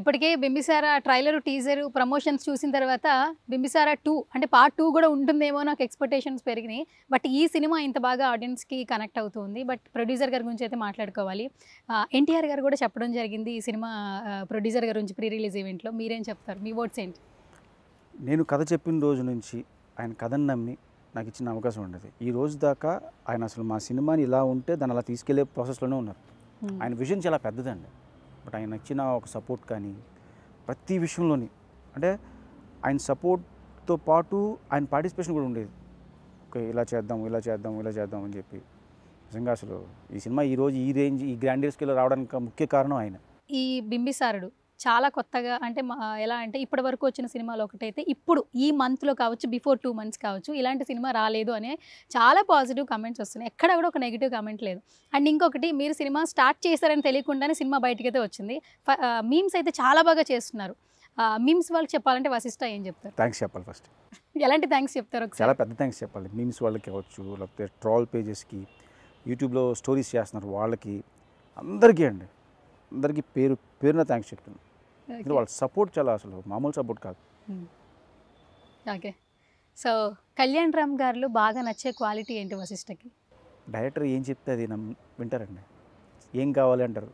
ఇప్పటికే Bimbisara trailer teaser promotions చూసిన తర్వాత బింబిసారా టూ అంటే పార్ట్ టూ కూడా ఉంటుందేమో నాకు ఎక్స్పెక్టేషన్స్ పెరిగినాయి బట్ ఈ సినిమా ఇంత బాగా ఆడియన్స్కి కనెక్ట్ అవుతుంది బట్ ప్రొడ్యూసర్ గారి గురించి అయితే మాట్లాడుకోవాలి ఎన్టీఆర్ గారు కూడా చెప్పడం జరిగింది ఈ సినిమా ప్రొడ్యూసర్ గారి గురించి ప్రీ రిలీజ్ ఈవెంట్లో మీరేం చెప్తారు మీ వర్డ్స్ ఏంటి నేను కథ చెప్పిన రోజు నుంచి ఆయన కథను నమ్మి నాకు ఇచ్చిన అవకాశం ఉండదు ఈ రోజు దాకా ఆయన అసలు మా సినిమాని ఇలా ఉంటే దాన్ని అలా తీసుకెళ్లే ప్రాసెస్లోనే ఉన్నారు ఆయన విజన్ చాలా పెద్దదండి బట్ ఆయన ఇచ్చిన ఒక సపోర్ట్ కానీ ప్రతి విషయంలోని అంటే ఆయన సపోర్ట్తో పాటు ఆయన పార్టిసిపేషన్ కూడా ఉండేది ఓకే ఇలా చేద్దాం ఇలా చేద్దాం ఇలా చేద్దాం అని చెప్పి నిజంగా అసలు ఈ సినిమా ఈరోజు ఈ రేంజ్ ఈ గ్రాండియర్ స్కేల్ రావడానికి ముఖ్య కారణం ఆయన ఈ బింబిసారుడు చాలా కొత్తగా అంటే ఎలా అంటే ఇప్పటి వరకు వచ్చిన సినిమాలు ఒకటైతే ఇప్పుడు ఈ మంత్లో కావచ్చు బిఫోర్ టూ మంత్స్ కావచ్చు ఇలాంటి సినిమా రాలేదు అనే చాలా పాజిటివ్ కమెంట్స్ వస్తున్నాయి ఎక్కడ కూడా ఒక నెగిటివ్ కమెంట్ లేదు అండ్ ఇంకొకటి మీరు సినిమా స్టార్ట్ చేశారని తెలియకుండానే సినిమా బయటకైతే వచ్చింది మీమ్స్ అయితే చాలా బాగా చేస్తున్నారు మీమ్స్ వాళ్ళకి చెప్పాలంటే వశిష్ట ఏం చెప్తారు థ్యాంక్స్ చెప్పాలి ఫస్ట్ ఎలాంటి థ్యాంక్స్ చెప్తారు చాలా పెద్ద థ్యాంక్స్ చెప్పాలి మీమ్స్ వాళ్ళకి కావచ్చు లేకపోతే ట్రాల్ పేజెస్కి యూట్యూబ్లో స్టోరీస్ చేస్తున్నారు వాళ్ళకి అందరికీ అండి అందరికీ పేరు పేరున థ్యాంక్స్ చెప్తున్నాను వాళ్ళ సపోర్ట్ చాలా అసలు మామూలు సపోర్ట్ కాదు ఓకే సో కళ్యాణ్ రామ్ గారు బాగా నచ్చే క్వాలిటీ ఏంటి వశిష్ఠకి డైరెక్టర్ ఏం చెప్తే అది నమ్ వింటారండి ఏం కావాలి అంటారు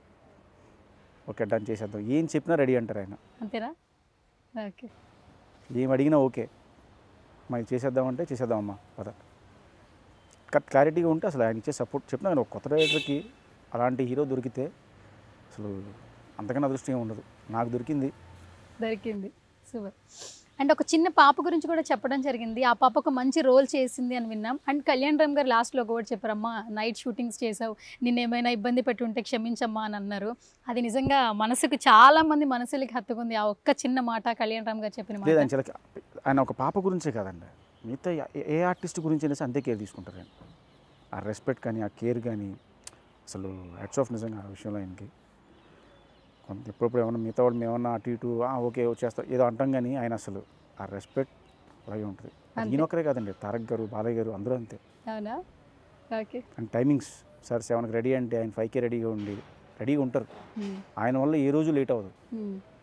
ఓకే డన్ చేసేద్దాం ఏం చెప్పినా రెడీ అంటారు ఆయన అంతేనా ఓకే ఏం అడిగినా ఓకే మరి చేసేద్దామంటే చేసేద్దామమ్మా పద కట్ క్లారిటీగా ఉంటే అసలు ఆయన ఇచ్చే సపోర్ట్ చెప్పిన ఒక కొత్త డైరెక్టర్కి అలాంటి హీరో దొరికితే అసలు అంతకన్నా అదృష్టం ఏమి ఉండదు నాకు దొరికింది దొరికింది సూపర్ అండ్ ఒక చిన్న పాప గురించి కూడా చెప్పడం జరిగింది ఆ పాప ఒక మంచి రోల్ చేసింది అని విన్నాం అండ్ కళ్యాణ్ రామ్ గారు లాస్ట్లో కూడా చెప్పారమ్మా నైట్ షూటింగ్స్ చేసావు నిన్న ఏమైనా ఇబ్బంది ఉంటే క్షమించమ్మా అని అన్నారు అది నిజంగా మనసుకు చాలా మంది మనసులకి హత్తుకుంది ఆ ఒక్క చిన్న మాట కళ్యాణ్ రామ్ గారు చెప్పిన ఆయన ఒక పాప గురించే కదండి మిగతా ఏ ఆర్టిస్ట్ గురించి అయినా అంతే కేర్ తీసుకుంటారు ఆ రెస్పెక్ట్ కానీ ఆ కేర్ కానీ అసలు హెడ్స్ ఆఫ్ నిజంగా ఆ విషయంలో ఆయనకి కొంత ఏమన్నా మిగతా వాళ్ళు మేమన్నా అటు ఇటు ఓకే వచ్చేస్తాం ఏదో అంటాం కానీ ఆయన అసలు ఆ రెస్పెక్ట్ అలాగే ఉంటుంది ఈయన ఒక్కరే కాదండి తారక్ గారు బాలయ్య గారు అందరూ అంతే అండ్ టైమింగ్స్ సార్ సెవెన్కి రెడీ అంటే ఆయన ఫైవ్కే రెడీగా ఉండి రెడీగా ఉంటారు ఆయన వల్ల ఏ రోజు లేట్ అవ్వదు